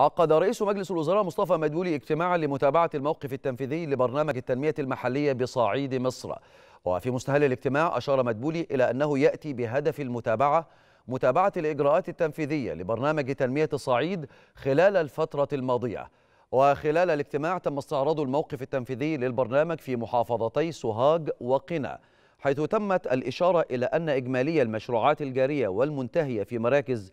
عقد رئيس مجلس الوزراء مصطفى مدبولي اجتماعا لمتابعة الموقف التنفيذي لبرنامج التنمية المحلية بصعيد مصر وفي مستهل الاجتماع أشار مدبولي إلى أنه يأتي بهدف المتابعة متابعة الإجراءات التنفيذية لبرنامج تنمية الصعيد خلال الفترة الماضية وخلال الاجتماع تم استعراض الموقف التنفيذي للبرنامج في محافظتي سوهاج وقنا حيث تمت الإشارة إلى أن إجمالي المشروعات الجارية والمنتهية في مراكز